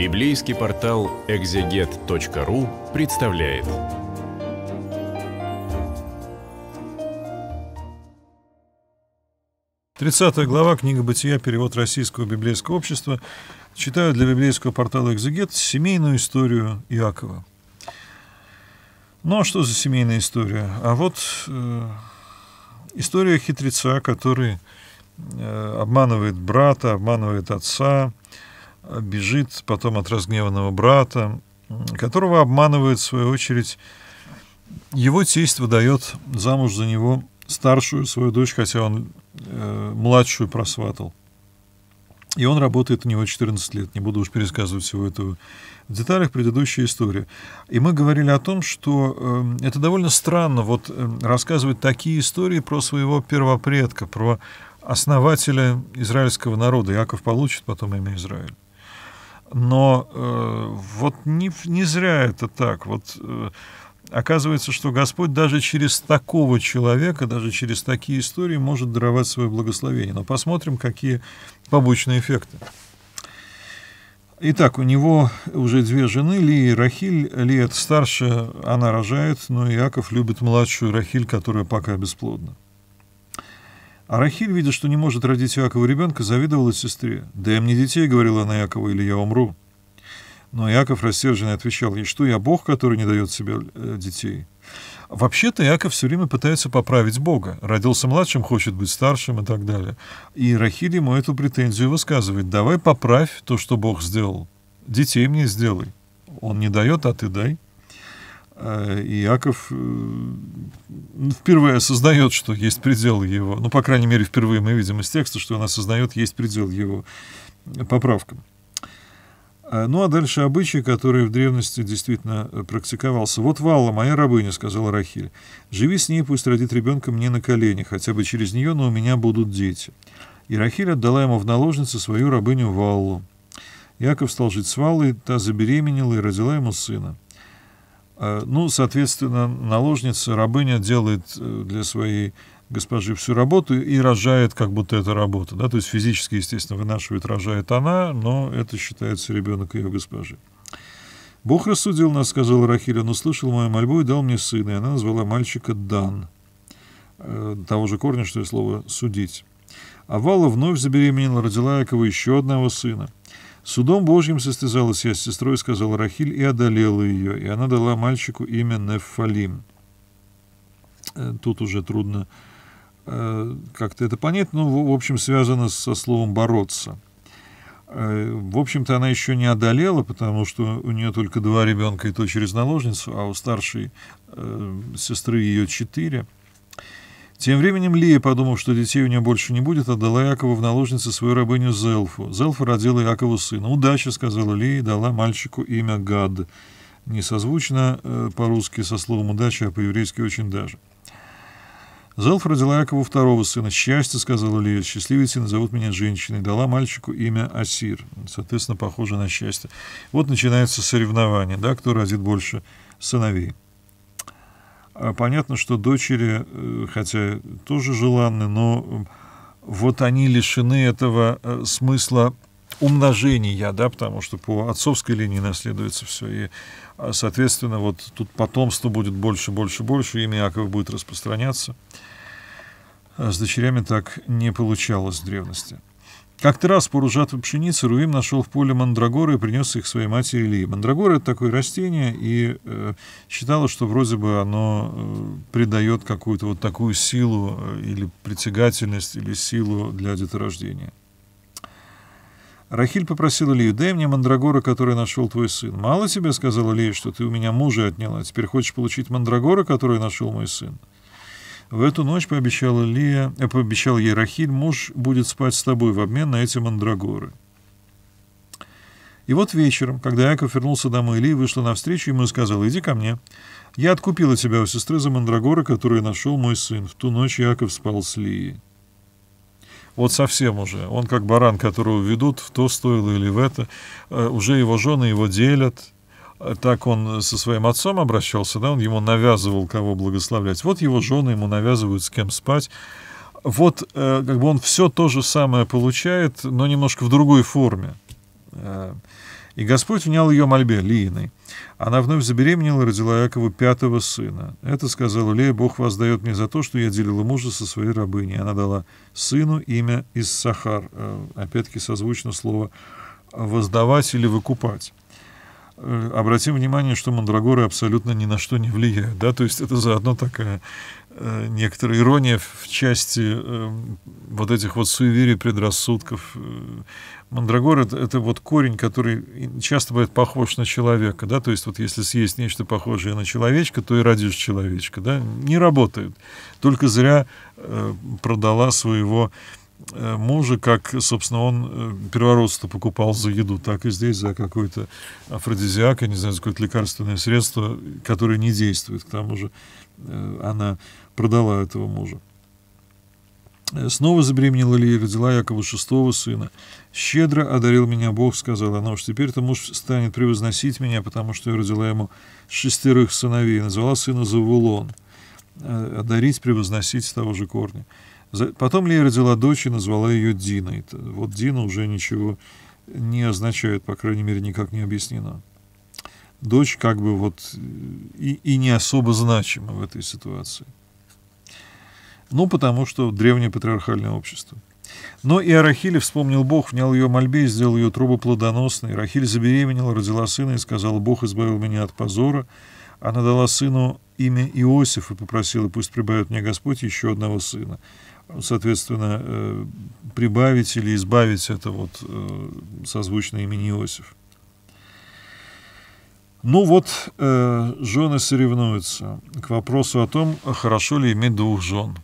Библейский портал экзегет.ру представляет. Тридцатая глава книга «Бытия. Перевод Российского библейского общества». Читаю для библейского портала «Экзегет» семейную историю Иакова. Ну а что за семейная история? А вот э, история хитреца, который э, обманывает брата, обманывает отца – бежит потом от разгневанного брата, которого обманывает, в свою очередь, его тесть выдает замуж за него старшую свою дочь, хотя он э, младшую просватал. И он работает у него 14 лет. Не буду уж пересказывать всего этого в деталях, предыдущая история. И мы говорили о том, что э, это довольно странно вот, э, рассказывать такие истории про своего первопредка, про основателя израильского народа. Яков получит потом имя Израиль. Но э, вот не, не зря это так. Вот э, оказывается, что Господь даже через такого человека, даже через такие истории может даровать свое благословение. Но посмотрим, какие побочные эффекты. Итак, у него уже две жены, Ли и Рахиль. Ли это старше, она рожает, но Иаков любит младшую Рахиль, которая пока бесплодна. А Рахиль, видя, что не может родить Иакова ребенка, завидовала сестре. «Дай мне детей», — говорила она Якова — «или я умру». Но Яков рассерженно отвечал ей, что я Бог, который не дает себе э, детей. Вообще-то Яков все время пытается поправить Бога. Родился младшим, хочет быть старшим и так далее. И Рахиль ему эту претензию высказывает. «Давай поправь то, что Бог сделал. Детей мне сделай. Он не дает, а ты дай». Э, и Иаков э, ну, впервые осознает, что есть предел его, ну, по крайней мере, впервые мы видим из текста, что он осознает, есть предел его поправкам. Э, ну, а дальше обычаи, которые в древности действительно практиковался. «Вот Валла, моя рабыня», — сказала Рахиль, — «живи с ней, пусть родит ребенка мне на колени, хотя бы через нее, но у меня будут дети». И Рахиль отдала ему в наложницы свою рабыню Валлу. Яков стал жить с Валлой, та забеременела и родила ему сына. Э, ну, соответственно, наложница, рабыня делает э, для своей госпожи всю работу и рожает, как будто это работа. Да? То есть физически, естественно, вынашивает, рожает она, но это считается ребенок ее госпожи. «Бог рассудил нас», — сказал Рахиль, — «он услышал мою мольбу и дал мне сына, и она назвала мальчика Дан». Э, того же корня, что и слово «судить». Авала вновь забеременела, родила Якова еще одного сына — Судом Божьим состязалась я с сестрой, сказал Рахиль, и одолела ее, и она дала мальчику имя Нефалим. Э, тут уже трудно э, как-то это понять, но, в общем, связано со словом «бороться». Э, в общем-то, она еще не одолела, потому что у нее только два ребенка, и то через наложницу, а у старшей сестры ее четыре – тем временем Лия, подумав, что детей у нее больше не будет, отдала Якову в наложницы свою рабыню Зелфу. Зелфа родила Якову сына. «Удача», — сказала Лия, дала мальчику имя Гад. Несозвучно э, по-русски со словом «удача», а по-еврейски очень даже. Зелфа родила Якову второго сына. «Счастье», — сказала Лия, — «счастливицы назовут меня женщиной». Дала мальчику имя Асир. Соответственно, похоже на счастье. Вот начинается соревнование, да, кто родит больше сыновей. А понятно, что дочери, э, хотя тоже желанны, но вот они лишены этого э, смысла умножения, да, потому что по отцовской линии наследуется все. И, а, соответственно, вот тут потомство будет больше, больше, больше, имя Якова будет распространяться. А с дочерями так не получалось в древности. Как-то раз по ружатву пшеницы Рувим нашел в поле мандрагоры и принес их своей матери Илии. Мандрагора — это такое растение, и э, считала, что вроде бы оно э, придает какую-то вот такую силу э, или притягательность, или силу для деторождения. Рахиль попросил Илью, дай мне мандрагора, который нашел твой сын. Мало тебе, сказал Илия, что ты у меня мужа отняла, теперь хочешь получить мандрагора, который нашел мой сын. В эту ночь пообещала Лия, э, пообещал ей Рахиль, муж будет спать с тобой в обмен на эти мандрагоры. И вот вечером, когда Яков вернулся домой, Лия вышла навстречу ему и сказала, иди ко мне. Я откупила тебя у сестры за мандрагоры, которые нашел мой сын. В ту ночь Яков спал с Лией. Вот совсем уже. Он как баран, которого ведут в то стоило или в это. Э, уже его жены его делят так он со своим отцом обращался, да, он ему навязывал, кого благословлять. Вот его жены ему навязывают, с кем спать. Вот э, как бы он все то же самое получает, но немножко в другой форме. Э, и Господь унял ее мольбе, Лииной. Она вновь забеременела и родила Якову пятого сына. Это сказала Лея, Бог воздает мне за то, что я делила мужа со своей рабыней. Она дала сыну имя Иссахар. Э, опять-таки созвучно слово «воздавать» или «выкупать». Э, обратим внимание, что мандрагоры абсолютно ни на что не влияют. Да? То есть это заодно такая э, некоторая ирония в части э, вот этих вот суеверий, предрассудков. Э, мандрагоры – это, вот корень, который часто бывает похож на человека. Да? То есть вот если съесть нечто похожее на человечка, то и родишь человечка. Да? Не работает. Только зря э, продала своего Э, мужа, как, собственно, он э, первородство покупал за еду, так и здесь за какой-то афродизиак, я не знаю, за какое-то лекарственное средство, которое не действует. К тому же э, она продала этого мужа. Снова забеременела Лия и родила якобы шестого сына. «Щедро одарил меня Бог», — сказала она, — «уж теперь-то муж станет превозносить меня, потому что я родила ему шестерых сыновей». Назвала сына Завулон. Одарить, превозносить с того же корня. Потом Лея родила дочь и назвала ее Диной. Вот Дина уже ничего не означает, по крайней мере, никак не объяснена. Дочь как бы вот э, и, и не особо значима в этой ситуации. Ну, потому что древнее патриархальное общество. Но и о вспомнил Бог, внял ее мольбе и сделал ее трубу плодоносной. Рахиль забеременела, родила сына и сказала, «Бог избавил меня от позора». Она дала сыну имя Иосиф и попросила, «Пусть прибавит мне Господь еще одного сына» соответственно, э, прибавить или избавить это вот э, созвучно имени Иосиф. Ну вот, э, жены соревнуются к вопросу о том, хорошо ли иметь двух жен.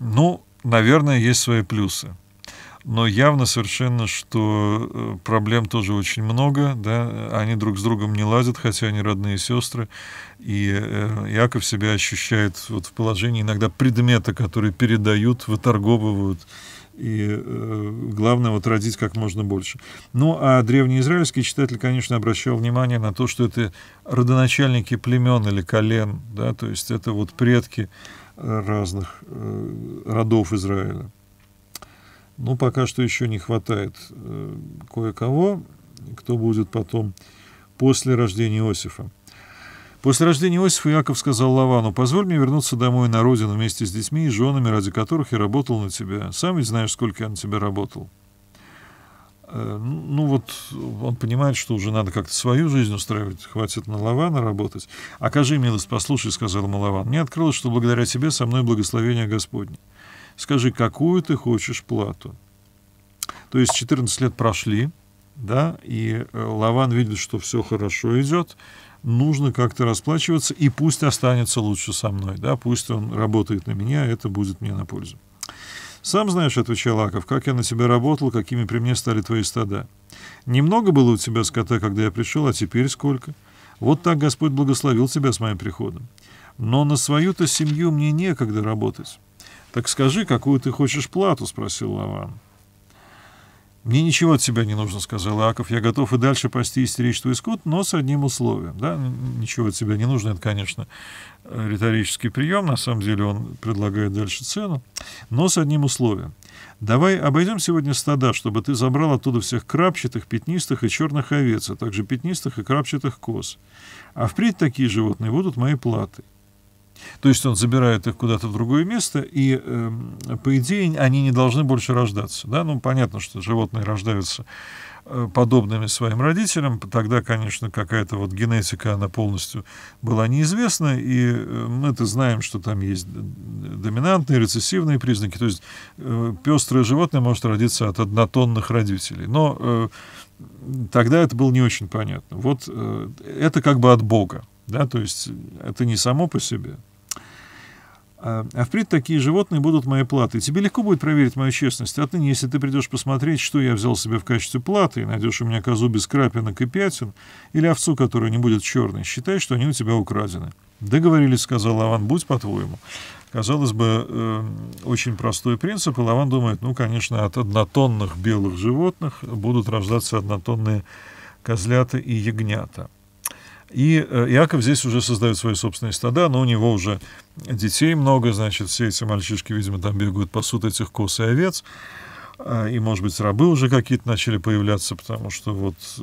Ну, наверное, есть свои плюсы но явно совершенно, что э, проблем тоже очень много, да, они друг с другом не лазят, хотя они родные сестры, и э, Яков себя ощущает вот в положении иногда предмета, который передают, выторговывают, и э, главное вот родить как можно больше. Ну, а древнеизраильский читатель, конечно, обращал внимание на то, что это родоначальники племен или колен, да, то есть это вот предки разных родов Израиля. Ну, пока что еще не хватает э, кое-кого, кто будет потом после рождения Иосифа. После рождения Иосифа Яков сказал Лавану, «Позволь мне вернуться домой на родину вместе с детьми и женами, ради которых я работал на тебя. Сам ведь знаешь, сколько я на тебя работал». Э, ну вот он понимает, что уже надо как-то свою жизнь устраивать, хватит на Лавана работать. «Окажи милость, послушай», — сказал ему Лаван, «мне открылось, что благодаря тебе со мной благословение Господне» скажи, какую ты хочешь плату. То есть 14 лет прошли, да, и э, Лаван видит, что все хорошо идет, нужно как-то расплачиваться, и пусть останется лучше со мной, да, пусть он работает на меня, это будет мне на пользу. «Сам знаешь, — отвечал Аков, — как я на тебя работал, какими при мне стали твои стада. Немного было у тебя скота, когда я пришел, а теперь сколько? Вот так Господь благословил тебя с моим приходом. Но на свою-то семью мне некогда работать. «Так скажи, какую ты хочешь плату?» — спросил Лаван. «Мне ничего от тебя не нужно», — сказал Аков. «Я готов и дальше пасти истеричество и скот, но с одним условием». Да, ничего от тебя не нужно, это, конечно, риторический прием. На самом деле он предлагает дальше цену. Но с одним условием. «Давай обойдем сегодня стада, чтобы ты забрал оттуда всех крапчатых, пятнистых и черных овец, а также пятнистых и крапчатых коз. А впредь такие животные будут моей платой». То есть он забирает их куда-то в другое место, и, э, по идее, они не должны больше рождаться. Да? Ну, понятно, что животные рождаются э, подобными своим родителям. Тогда, конечно, какая-то вот генетика, она полностью была неизвестна, и э, мы-то знаем, что там есть доминантные, рецессивные признаки. То есть э, пестрое животное может родиться от однотонных родителей. Но э, тогда это было не очень понятно. Вот э, это как бы от Бога, да, то есть э, это не само по себе, а, а впредь такие животные будут моей платой. Тебе легко будет проверить мою честность. А Отныне, если ты придешь посмотреть, что я взял себе в качестве платы, и найдешь у меня козу без крапинок и пятен, или овцу, которая не будет черной, считай, что они у тебя украдены. Договорились, сказал Лаван, будь по-твоему. Казалось бы, э, очень простой принцип, и Лаван думает, ну, конечно, от однотонных белых животных будут рождаться однотонные козлята и ягнята. И э, Иаков здесь уже создает свои собственные стада, но у него уже детей много, значит, все эти мальчишки, видимо, там бегают, по пасут этих кос и овец. А, и, может быть, рабы уже какие-то начали появляться, потому что вот э,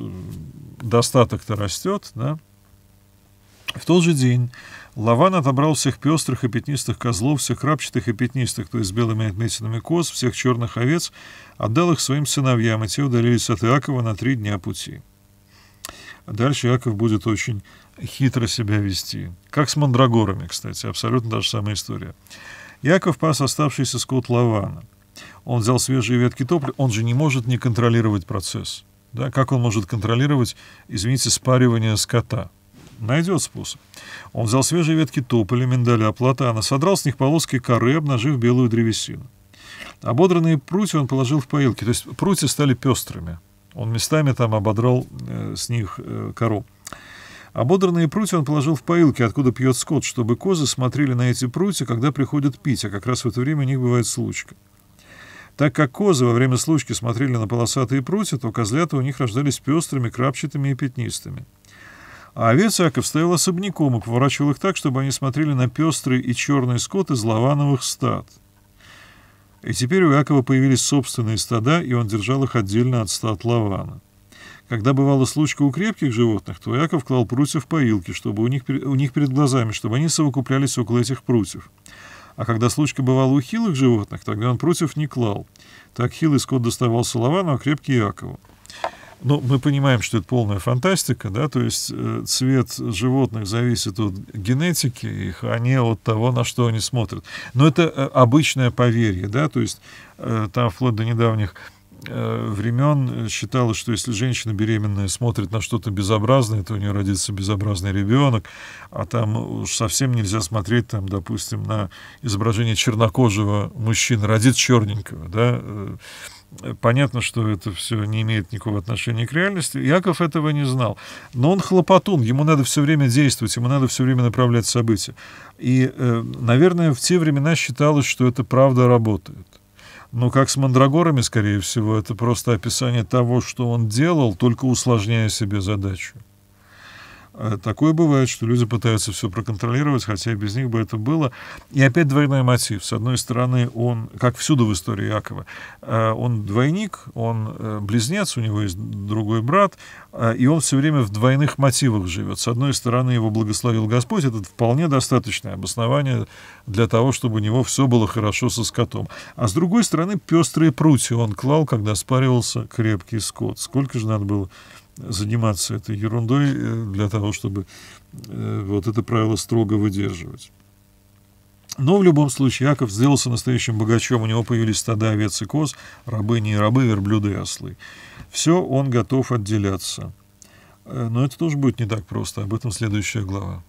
достаток-то растет, да. В тот же день Лаван отобрал всех пестрых и пятнистых козлов, всех рабчатых и пятнистых, то есть с белыми отметинами коз, всех черных овец, отдал их своим сыновьям, и те удалились от Иакова на три дня пути. А дальше Яков будет очень хитро себя вести. Как с мандрагорами, кстати, абсолютно та же самая история. Яков пас оставшийся скот Лавана. Он взял свежие ветки топлива, он же не может не контролировать процесс. Да, как он может контролировать, извините, спаривание скота? Найдет способ. Он взял свежие ветки тополя, миндаля, платана, содрал с них полоски коры, обнажив белую древесину. Ободранные прутья он положил в поилки, то есть прутья стали пестрыми. Он местами там ободрал э, с них э, кору. Ободранные прутья он положил в поилки, откуда пьет скот, чтобы козы смотрели на эти прутья, когда приходят пить, а как раз в это время у них бывает случка. Так как козы во время случки смотрели на полосатые прутья, то козлята у них рождались пестрыми, крапчатыми и пятнистыми. А овец Иаков стоял особняком и поворачивал их так, чтобы они смотрели на пестрый и черный скот из лавановых стад. И теперь у Якова появились собственные стада, и он держал их отдельно от стад Лавана. Когда бывала случка у крепких животных, то Яков клал прутья в поилки, чтобы у них, у них перед глазами, чтобы они совокуплялись около этих прутьев. А когда случка бывала у хилых животных, тогда он прутьев не клал. Так хилый скот доставался Лавану, а крепкий Якову. Ну, мы понимаем, что это полная фантастика, да, то есть э, цвет животных зависит от генетики их, а не от того, на что они смотрят. Но это э, обычное поверье, да, то есть э, там вплоть до недавних времен считалось, что если женщина беременная смотрит на что-то безобразное, то у нее родится безобразный ребенок, а там уж совсем нельзя смотреть, там, допустим, на изображение чернокожего мужчины, родит черненького, да, Понятно, что это все не имеет никакого отношения к реальности. Яков этого не знал. Но он хлопотун, ему надо все время действовать, ему надо все время направлять события. И, э, наверное, в те времена считалось, что это правда работает. Но как с мандрагорами, скорее всего, это просто описание того, что он делал, только усложняя себе задачу. Э, такое бывает, что люди пытаются все проконтролировать, хотя и без них бы это было. И опять двойной мотив. С одной стороны, он, как всюду в истории Якова, э, он двойник, он э, близнец, у него есть другой брат, и он все время в двойных мотивах живет. С одной стороны, его благословил Господь, это вполне достаточное обоснование для того, чтобы у него все было хорошо со скотом. А с другой стороны, пестрые прутья он клал, когда спаривался крепкий скот. Сколько же надо было заниматься этой ерундой э, для того, чтобы э, вот это правило строго выдерживать. Но в любом случае Яков сделался настоящим богачом, у него появились стада овец и коз, рабы не рабы, верблюды и ослы. Все, он готов отделяться. Э, но это тоже будет не так просто, об этом следующая глава.